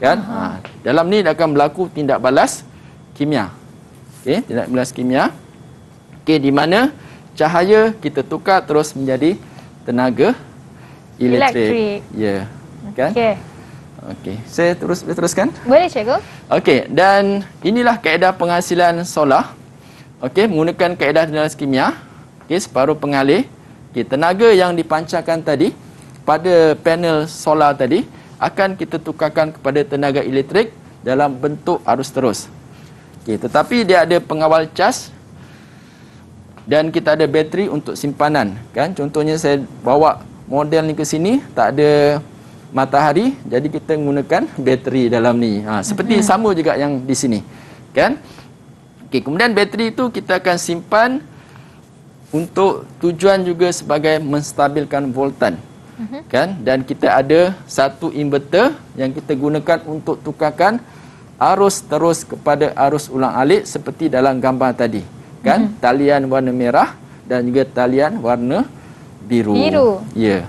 kan ha. dalam ni akan berlaku tindak balas kimia okey tindak balas kimia okey di mana cahaya kita tukar terus menjadi tenaga elektrik ya yeah. kan okey okey saya terus boleh teruskan boleh cikgu okey dan inilah kaedah penghasilan solar okey menggunakan kaedah tindak balas kimia okey separuh pengalih okey tenaga yang dipancarkan tadi pada panel solar tadi akan kita tukarkan kepada tenaga elektrik dalam bentuk arus terus. Okey, tetapi dia ada pengawal cas dan kita ada bateri untuk simpanan, kan? Contohnya saya bawa model ni ke sini, tak ada matahari, jadi kita gunakan bateri dalam ni. Ha, seperti hmm. sama juga yang di sini. Kan? Okey, kemudian bateri itu kita akan simpan untuk tujuan juga sebagai menstabilkan voltan. Mm-hmm. kan dan kita ada satu inverter yang kita gunakan untuk tukarkan arus terus kepada arus ulang-alik seperti dalam gambar tadi kan uh-huh. talian warna merah dan juga talian warna biru biru ya yeah.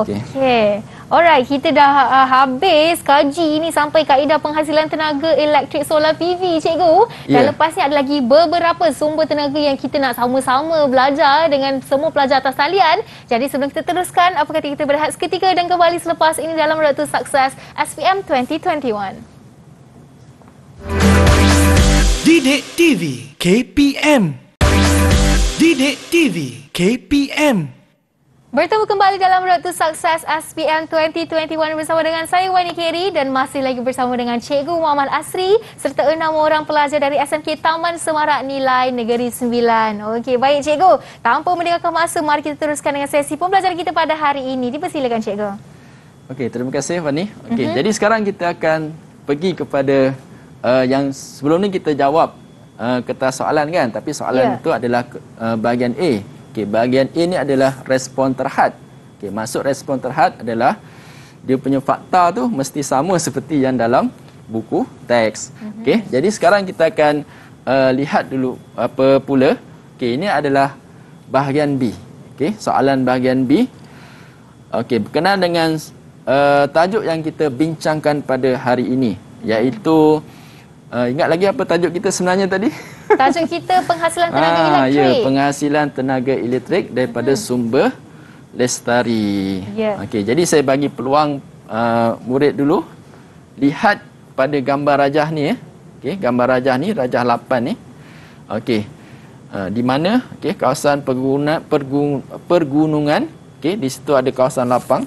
okey okay. Alright, kita dah uh, habis kaji ini sampai kaedah penghasilan tenaga elektrik solar PV, cikgu. Yeah. Dan ya. lepas ni ada lagi beberapa sumber tenaga yang kita nak sama-sama belajar dengan semua pelajar atas talian. Jadi sebelum kita teruskan, apa kata kita berehat seketika dan kembali selepas ini dalam Road to Success SPM 2021. Didik TV KPM Didik TV KPM Bertemu kembali dalam Road to Success SPM 2021 bersama dengan saya Wani Keri dan masih lagi bersama dengan Cikgu Muhammad Asri serta enam orang pelajar dari SMK Taman Semarak Nilai Negeri sembilan. Okey, baik Cikgu. Tanpa meninggalkan masa, mari kita teruskan dengan sesi pembelajaran kita pada hari ini. Dipersilakan Cikgu. Okey, terima kasih Wani. Okey, uh-huh. jadi sekarang kita akan pergi kepada uh, yang sebelum ni kita jawab uh, kertas soalan kan? Tapi soalan yeah. itu adalah uh, bahagian A. Okey, bahagian A ni adalah respon terhad. Okey, maksud respon terhad adalah dia punya fakta tu mesti sama seperti yang dalam buku teks. mm-hmm. jadi sekarang kita akan uh, lihat dulu apa pula. Okey, ini adalah bahagian B. Okey, soalan bahagian B. Okey, berkenaan dengan uh, tajuk yang kita bincangkan pada hari ini mhm. iaitu uh, ingat lagi apa tajuk kita sebenarnya tadi? Tajuk kita penghasilan tenaga ah, elektrik. Ya, penghasilan tenaga elektrik daripada hmm. sumber lestari. Yeah. Okey, jadi saya bagi peluang uh, murid dulu lihat pada gambar rajah ni eh. Okey, gambar rajah ni rajah 8 ni. Okey. Uh, di mana? Okey, kawasan perguna, pergun, pergunungan. Okey, di situ ada kawasan lapang.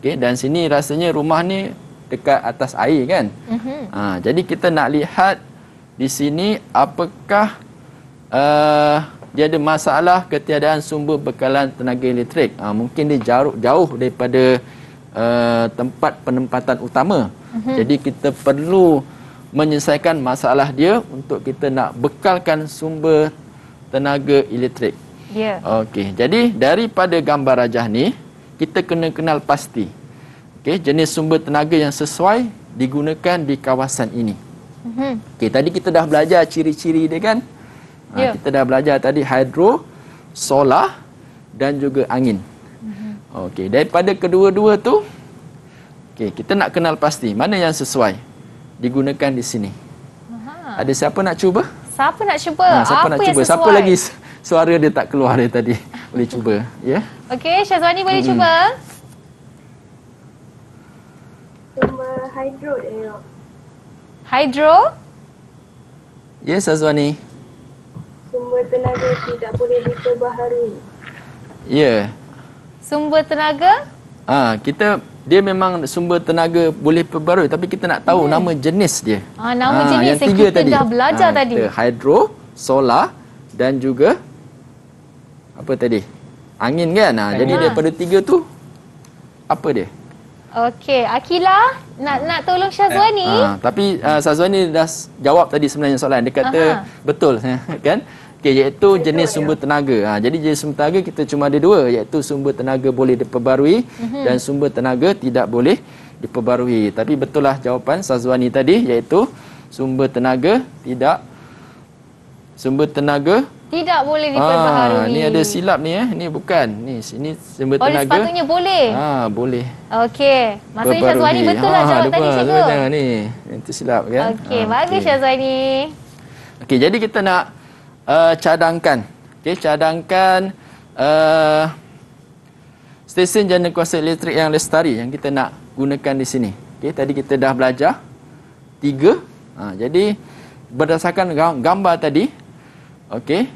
Okey, dan sini rasanya rumah ni dekat atas air kan? Mm-hmm. Ha, jadi kita nak lihat di sini apakah uh, dia ada masalah ketiadaan sumber bekalan tenaga elektrik uh, mungkin dia jauh, jauh daripada uh, tempat penempatan utama uh-huh. jadi kita perlu menyelesaikan masalah dia untuk kita nak bekalkan sumber tenaga elektrik yeah. okey jadi daripada gambar rajah ni kita kena kenal pasti okey jenis sumber tenaga yang sesuai digunakan di kawasan ini Mm-hmm. tadi kita dah belajar ciri-ciri dia kan? Ha, yeah. Kita dah belajar tadi hidro, solar dan juga angin. mm mm-hmm. Okey, daripada kedua-dua tu, okey, kita nak kenal pasti mana yang sesuai digunakan di sini. Aha. Ada siapa nak cuba? Siapa nak cuba? Ha, siapa Apa nak cuba? siapa lagi suara dia tak keluar dari tadi? Boleh cuba, ya? Yeah? Okey, Syazwani boleh hmm cuba. Cuma hidro dia. Hydro? Yes, Azwani. Sumber tenaga tidak boleh diperbaharui. Ya. Yeah. Sumber tenaga? Ah, kita dia memang sumber tenaga boleh perbaharui tapi kita nak tahu yeah. Hmm. nama jenis dia. Ah, nama ah, jenis yang tiga kita tadi. dah belajar ah, tadi. Kita hydro, solar dan juga apa tadi? Angin kan? Ah, jadi daripada tiga tu apa dia? Okey, Akila nak nak tolong Syazwani. Eh, uh, tapi uh, Syazwani dah jawab tadi sebenarnya soalan. Dia kata Aha. betul kan? Okey, iaitu jenis sumber tenaga. Ha, jadi jenis sumber tenaga kita cuma ada dua iaitu sumber tenaga boleh diperbarui uh-huh. dan sumber tenaga tidak boleh diperbarui. Tapi betul lah jawapan Syazwani tadi iaitu sumber tenaga tidak sumber tenaga tidak boleh ah, diperbaharui. Ah, ni ada silap ni eh. Ni bukan. Ni sini sumber tenaga. Oh, sepatutnya boleh. Ha, boleh. Okey. Maksudnya Syazwani betul ah, lah ha, Ah, tadi cikgu. Jangan ni. Itu silap kan. Okey, ha, bagus okay. Syazwani. Okey, jadi kita nak uh, cadangkan. Okey, cadangkan uh, stesen jana kuasa elektrik yang lestari yang kita nak gunakan di sini. Okey, tadi kita dah belajar tiga. Ha, jadi berdasarkan gambar tadi, okey,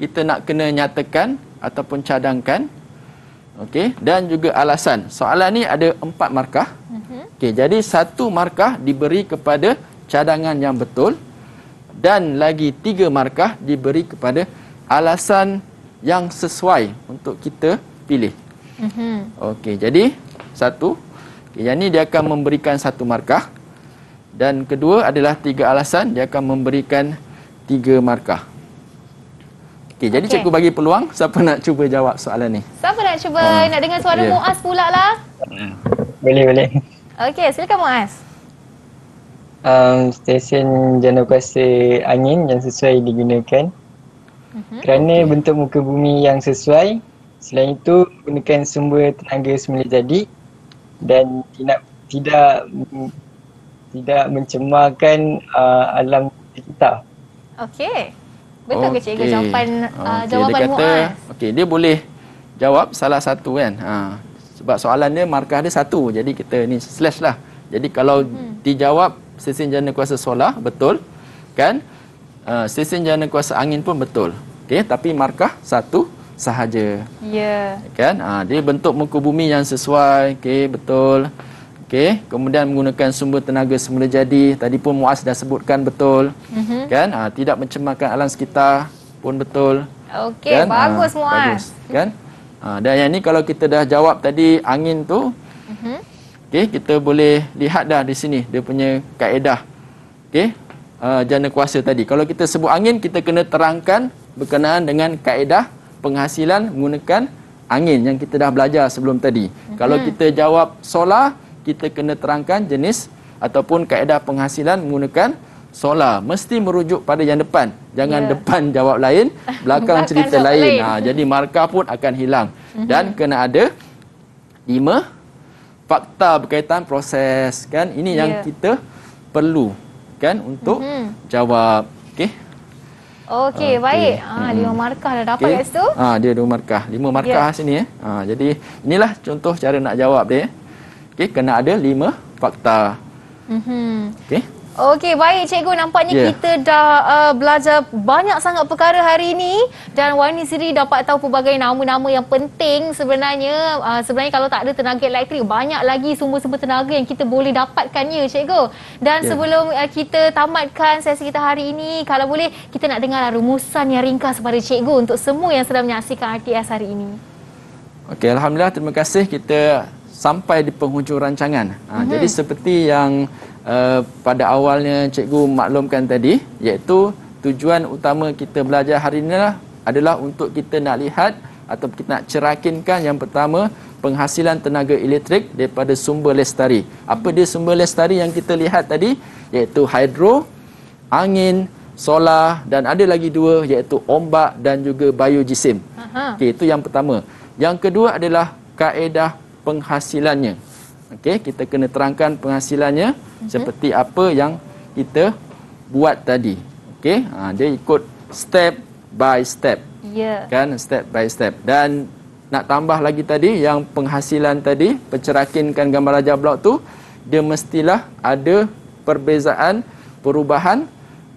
kita nak kena nyatakan ataupun cadangkan okey dan juga alasan soalan ni ada empat markah uh okey jadi satu markah diberi kepada cadangan yang betul dan lagi tiga markah diberi kepada alasan yang sesuai untuk kita pilih uh okey jadi satu okey yang ni dia akan memberikan satu markah dan kedua adalah tiga alasan dia akan memberikan tiga markah Okay, jadi okay. cikgu bagi peluang siapa nak cuba jawab soalan ni. Siapa nak cuba? Oh. Nak dengar suara yeah. Muaz pula lah. Boleh, boleh. Okay, silakan Muaz. Um, stesen jenokasi angin yang sesuai digunakan. Mm-hmm. Kerana okay. bentuk muka bumi yang sesuai. Selain itu, gunakan sumber tenaga semula jadi dan tidak tidak tidak mencemarkan uh, alam kita. Okey. Betul okay. ke cikgu jawapan okay. uh, jawapan dia kata, Muaz? Okey, dia boleh jawab salah satu kan. Ha. Sebab soalan dia markah dia satu. Jadi kita ni slash lah. Jadi kalau hmm. dijawab sesin jana kuasa solar, betul. Kan? Uh, ha, sesin jana kuasa angin pun betul. Okey, tapi markah satu sahaja. Ya. Yeah. Kan? Ha, dia bentuk muka bumi yang sesuai. Okey, betul. Betul. Okey, kemudian menggunakan sumber tenaga semula jadi. Tadi pun Muaz dah sebutkan betul. Mm-hmm. Kan? Ha, tidak mencemarkan alam sekitar pun betul. Okey, kan? bagus ha, Muaz. Bagus, kan? Ha, dan yang ni kalau kita dah jawab tadi angin tu, mm-hmm. Okey, kita boleh lihat dah di sini dia punya kaedah. Okey. Uh, jana kuasa tadi. Kalau kita sebut angin, kita kena terangkan berkenaan dengan kaedah penghasilan menggunakan angin yang kita dah belajar sebelum tadi. Mm-hmm. Kalau mhm. kita jawab solar, kita kena terangkan jenis ataupun kaedah penghasilan menggunakan solar mesti merujuk pada yang depan jangan yeah. depan jawab lain belakang, belakang cerita lain, lain. Ha, jadi markah pun akan hilang mm-hmm. dan kena ada lima fakta berkaitan proses kan ini yeah. yang ya. kita perlu kan untuk mm-hmm. jawab okey okey uh, baik ah ha hmm. lima markah dah dapat okay. kat situ ha dia dua markah lima markah yeah. sini eh ha jadi inilah contoh cara nak jawab dia eh. Okey, kena ada lima fakta. Mm-hmm. Okey. Okey, baik cikgu. Nampaknya yeah. kita dah uh, belajar banyak sangat perkara hari ini dan Wani Siri dapat tahu pelbagai nama-nama yang penting sebenarnya. Uh, sebenarnya kalau tak ada tenaga elektrik, banyak lagi sumber-sumber tenaga yang kita boleh dapatkannya cikgu. Dan yeah. sebelum uh, kita tamatkan sesi kita hari ini, kalau boleh kita nak dengar lah rumusan yang ringkas kepada cikgu untuk semua yang sedang menyaksikan RTS hari ini. Okey, Alhamdulillah. Terima kasih. Kita sampai di penghujung rancangan. Ha, mm-hmm. Jadi seperti yang uh, pada awalnya cikgu maklumkan tadi, iaitu tujuan utama kita belajar hari ini adalah adalah untuk kita nak lihat atau kita nak cerakinkan yang pertama penghasilan tenaga elektrik daripada sumber lestari. Apa dia sumber lestari yang kita lihat tadi? Iaitu hidro, angin, solar dan ada lagi dua iaitu ombak dan juga biojisim. Okay, itu yang pertama. Yang kedua adalah kaedah penghasilannya. Okey, kita kena terangkan penghasilannya uh-huh. seperti apa yang kita buat tadi. Okey, ha, dia ikut step by step. Ya. Yeah. Kan step by step. Dan nak tambah lagi tadi yang penghasilan tadi, pencerakinkan gambar raja blok tu, dia mestilah ada perbezaan perubahan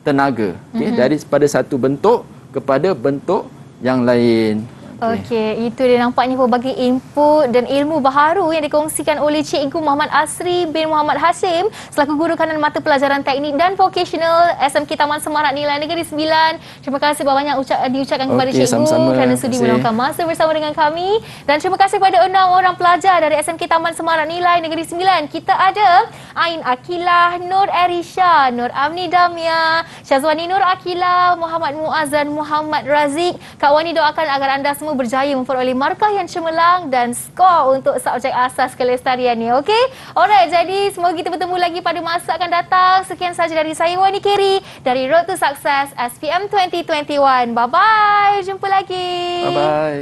tenaga. Okey, uh-huh. dari pada satu bentuk kepada bentuk yang lain. Okey, okay, itu dia nampaknya bagi input dan ilmu baharu yang dikongsikan oleh Cikgu Muhammad Asri bin Muhammad Hasim selaku guru kanan mata pelajaran teknik dan vocational SMK Taman Semarak Nilai Negeri 9. Terima kasih banyak-banyak ucap, eh, diucapkan okay, kepada Cikgu sama-sama. kerana sudi meluangkan masa bersama dengan kami dan terima kasih kepada enam orang pelajar dari SMK Taman Semarak Nilai Negeri 9. Kita ada Ain Akilah, Nur Erisha, Nur Amni Damia, Syazwani Nur Akilah, Muhammad Muazan, Muhammad Razik. Kak Wani doakan agar anda semua semua berjaya memperoleh markah yang cemerlang dan skor untuk subjek asas kelestarian ni. Okey? Alright, jadi semoga kita bertemu lagi pada masa akan datang. Sekian sahaja dari saya, Wani Kerry dari Road to Success SPM 2021. Bye-bye. Jumpa lagi. Bye-bye.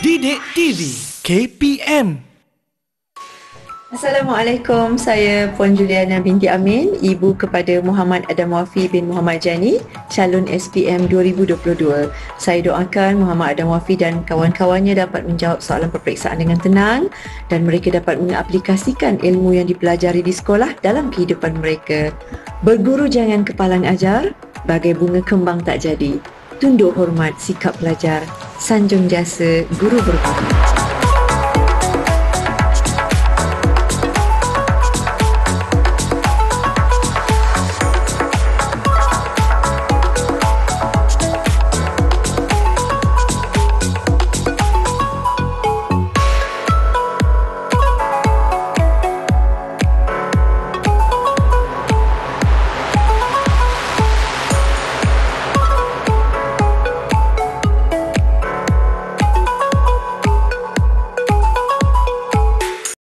Didik TV KPM Assalamualaikum, saya Puan Juliana binti Amin, ibu kepada Muhammad Adam Wafi bin Muhammad Jani, calon SPM 2022. Saya doakan Muhammad Adam Wafi dan kawan-kawannya dapat menjawab soalan peperiksaan dengan tenang dan mereka dapat mengaplikasikan ilmu yang dipelajari di sekolah dalam kehidupan mereka. Berguru jangan kepalang ajar, bagai bunga kembang tak jadi. Tunduk hormat sikap pelajar, sanjung jasa guru berguru.